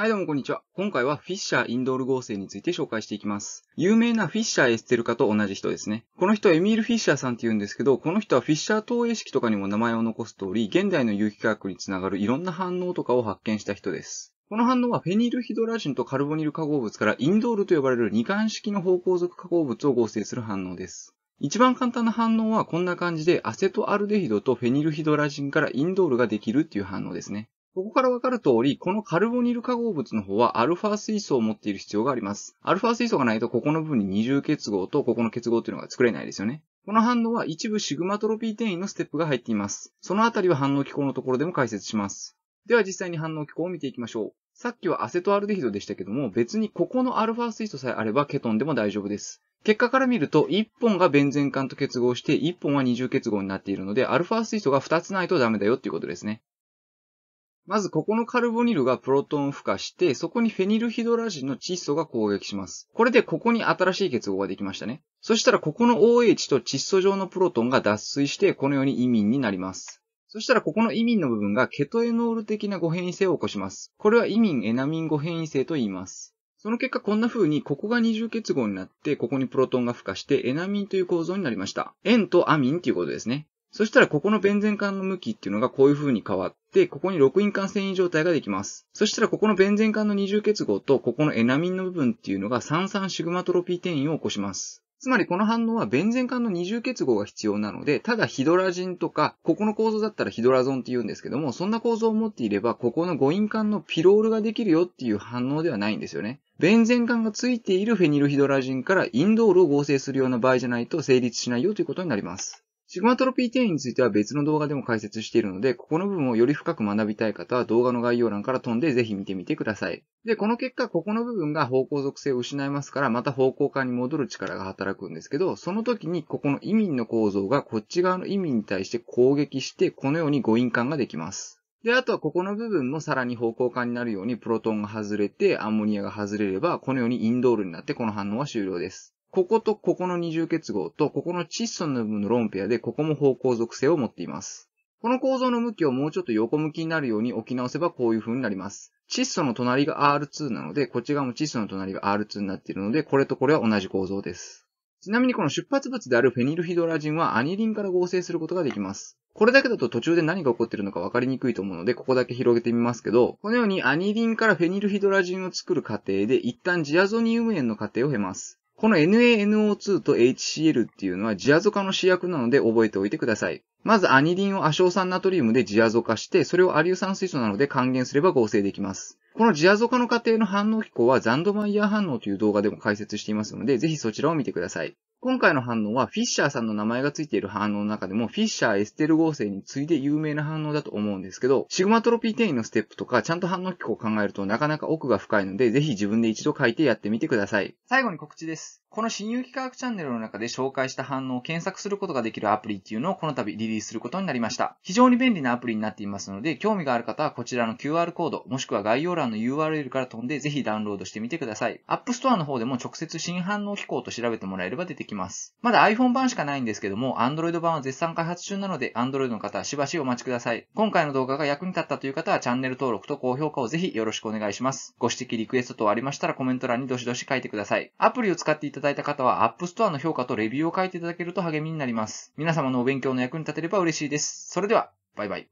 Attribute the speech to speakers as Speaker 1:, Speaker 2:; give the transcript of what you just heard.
Speaker 1: はい、どうもこんにちは。今回はフィッシャーインドール合成について紹介していきます。有名なフィッシャーエステル化と同じ人ですね。この人はエミール・フィッシャーさんって言うんですけど、この人はフィッシャー投影式とかにも名前を残す通り、現代の有機化学につながるいろんな反応とかを発見した人です。この反応はフェニルヒドラジンとカルボニル化合物からインドールと呼ばれる二環式の方向属化合物を合成する反応です。一番簡単な反応はこんな感じでアセトアルデヒドとフェニルヒドラジンからインドールができるっていう反応ですね。ここからわかる通り、このカルボニル化合物の方はアルファ水素を持っている必要があります。アルファ水素がないと、ここの部分に二重結合とここの結合というのが作れないですよね。この反応は一部シグマトロピー転移のステップが入っています。そのあたりは反応機構のところでも解説します。では実際に反応機構を見ていきましょう。さっきはアセトアルデヒドでしたけども、別にここのアルファ水素さえあればケトンでも大丈夫です。結果から見ると、1本がベンゼン管と結合して、1本は二重結合になっているので、アルファ水素が2つないとダメだよっていうことですね。まずここのカルボニルがプロトン付化して、そこにフェニルヒドラジンの窒素が攻撃します。これでここに新しい結合ができましたね。そしたらここの OH と窒素状のプロトンが脱水して、このようにイミンになります。そしたらここのイミンの部分がケトエノール的な誤変異性を起こします。これはイミンエナミン誤変異性と言います。その結果こんな風にここが二重結合になって、ここにプロトンが付加してエナミンという構造になりました。塩とアミンということですね。そしたらここのベンゼン管の向きっていうのがこういう風に変わって、ここに6イン管繊維状態ができます。そしたらここのベンゼン管の二重結合と、ここのエナミンの部分っていうのが三三シグマトロピー転移を起こします。つまりこの反応はベンゼン管の二重結合が必要なので、ただヒドラジンとか、ここの構造だったらヒドラゾンって言うんですけども、そんな構造を持っていれば、ここの5因管のピロールができるよっていう反応ではないんですよね。ベンゼン管がついているフェニルヒドラジンからインドールを合成するような場合じゃないと成立しないよということになります。シグマトロピーインについては別の動画でも解説しているので、ここの部分をより深く学びたい方は動画の概要欄から飛んでぜひ見てみてください。で、この結果、ここの部分が方向属性を失いますから、また方向感に戻る力が働くんですけど、その時にここの移民の構造がこっち側の移民に対して攻撃して、このように誤飲感ができます。で、あとはここの部分もさらに方向感になるようにプロトンが外れてアンモニアが外れれば、このようにインドールになってこの反応は終了です。こことここの二重結合と、ここの窒素の部分のロンペアで、ここも方向属性を持っています。この構造の向きをもうちょっと横向きになるように置き直せばこういう風になります。窒素の隣が R2 なので、こっち側も窒素の隣が R2 になっているので、これとこれは同じ構造です。ちなみにこの出発物であるフェニルヒドラジンはアニリンから合成することができます。これだけだと途中で何が起こっているのか分かりにくいと思うので、ここだけ広げてみますけど、このようにアニリンからフェニルヒドラジンを作る過程で、一旦ジアゾニウム塩の過程を経ます。この NaNO2 と HCl っていうのはジアゾ化の主役なので覚えておいてください。まずアニリンを亜硝酸ナトリウムでジアゾ化して、それをアリュー酸水素なので還元すれば合成できます。このジアゾ化の過程の反応機構はザンドマイヤー反応という動画でも解説していますので、ぜひそちらを見てください。今回の反応はフィッシャーさんの名前がついている反応の中でもフィッシャーエステル合成に次いで有名な反応だと思うんですけど、シグマトロピー転移のステップとかちゃんと反応機構を考えるとなかなか奥が深いので、ぜひ自分で一度書いてやってみてください。最後に告知です。この新有機化学チャンネルの中で紹介した反応を検索することができるアプリっていうのをこの度リリースすることになりました。非常に便利なアプリになっていますので、興味がある方はこちらの QR コード、もしくは概要欄の URL から飛んでぜひダウンロードしてみてください。App Store の方でも直接新反応機構と調べてもらえれば出てききます。まだ iPhone 版しかないんですけども、Android 版は絶賛開発中なので、Android の方、はしばしお待ちください。今回の動画が役に立ったという方は、チャンネル登録と高評価をぜひよろしくお願いします。ご指摘、リクエスト等ありましたら、コメント欄にどしどし書いてください。アプリを使っていただいた方は、App Store の評価とレビューを書いていただけると励みになります。皆様のお勉強の役に立てれば嬉しいです。それでは、バイバイ。